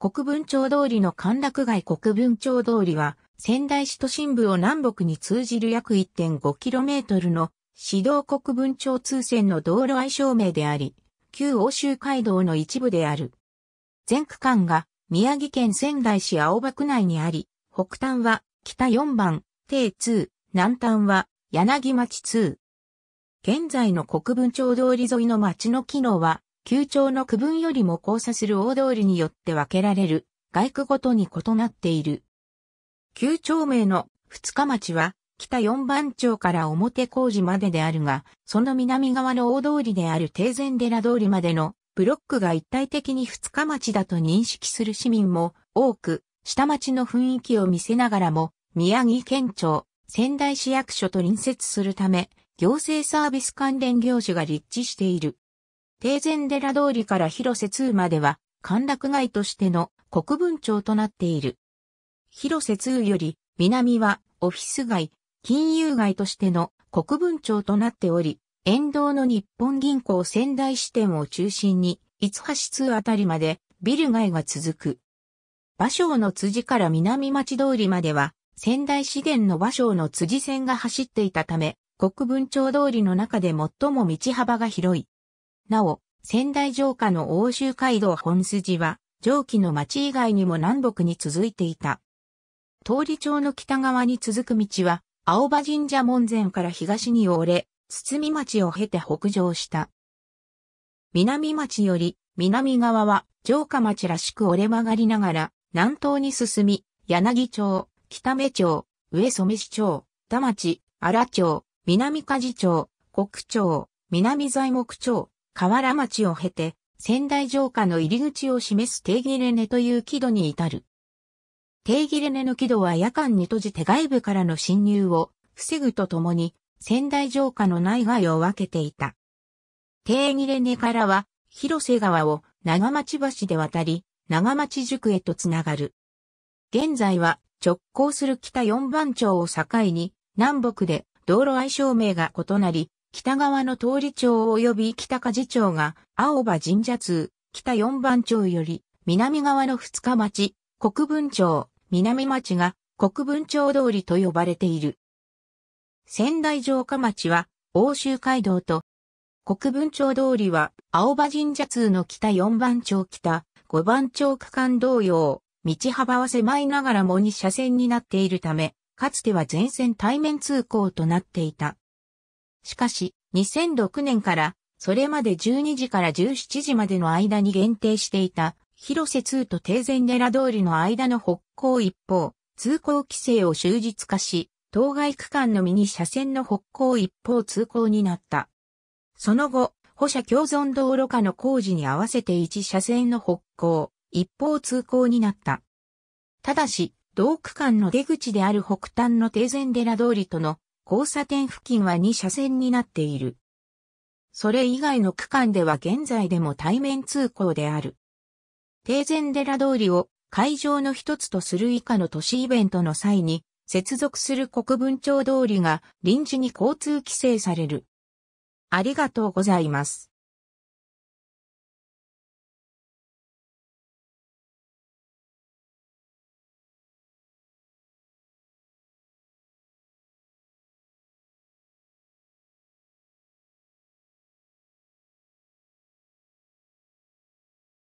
国分町通りの歓楽街国分町通りは、仙台市都心部を南北に通じる約 1.5km の市道国分町通線の道路愛称名であり、旧欧州街道の一部である。全区間が宮城県仙台市青葉区内にあり、北端は北4番、定2、南端は柳町2。現在の国分町通り沿いの町の機能は、旧町の区分よりも交差する大通りによって分けられる、外区ごとに異なっている。旧町名の二日町は、北四番町から表工事までであるが、その南側の大通りである定前寺通りまでのブロックが一体的に二日町だと認識する市民も多く、下町の雰囲気を見せながらも、宮城県庁、仙台市役所と隣接するため、行政サービス関連業種が立地している。定禅寺通りから広瀬通までは、歓楽街としての国分町となっている。広瀬通より、南はオフィス街、金融街としての国分町となっており、沿道の日本銀行仙台支店を中心に、五橋通あたりまでビル街が続く。馬蕉の辻から南町通りまでは、仙台市電の馬蕉の辻線が走っていたため、国分町通りの中で最も道幅が広い。なお、仙台城下の欧州街道本筋は、上記の町以外にも南北に続いていた。通り町の北側に続く道は、青葉神社門前から東に折れ、堤町を経て北上した。南町より、南側は城下町らしく折れ曲がりながら、南東に進み、柳町、北目町、上染市町、田町、荒町、南梶町、国町、南材木町、河原町を経て、仙台城下の入り口を示す定義レネという木戸に至る。定義レネの木戸は夜間に閉じて外部からの侵入を防ぐとともに、仙台城下の内外を分けていた。定義レネからは、広瀬川を長町橋で渡り、長町宿へとつながる。現在は直行する北四番町を境に、南北で道路相称名が異なり、北側の通り町及び北梶町が、青葉神社通、北四番町より、南側の二日町、国分町、南町が、国分町通りと呼ばれている。仙台城下町は、欧州街道と、国分町通りは、青葉神社通の北四番町北、五番町区間同様、道幅は狭いながらも2車線になっているため、かつては全線対面通行となっていた。しかし、2006年から、それまで12時から17時までの間に限定していた、広瀬通と定前寺通りの間の北港一方、通行規制を終日化し、当該区間のみに車線の北港一方通行になった。その後、保車共存道路化の工事に合わせて1車線の北港一方通行になった。ただし、同区間の出口である北端の定前寺通りとの交差点付近は2車線になっている。それ以外の区間では現在でも対面通行である。定前寺通りを会場の一つとする以下の都市イベントの際に、接続する国分町通りが臨時に交通規制される。ありがとうございます。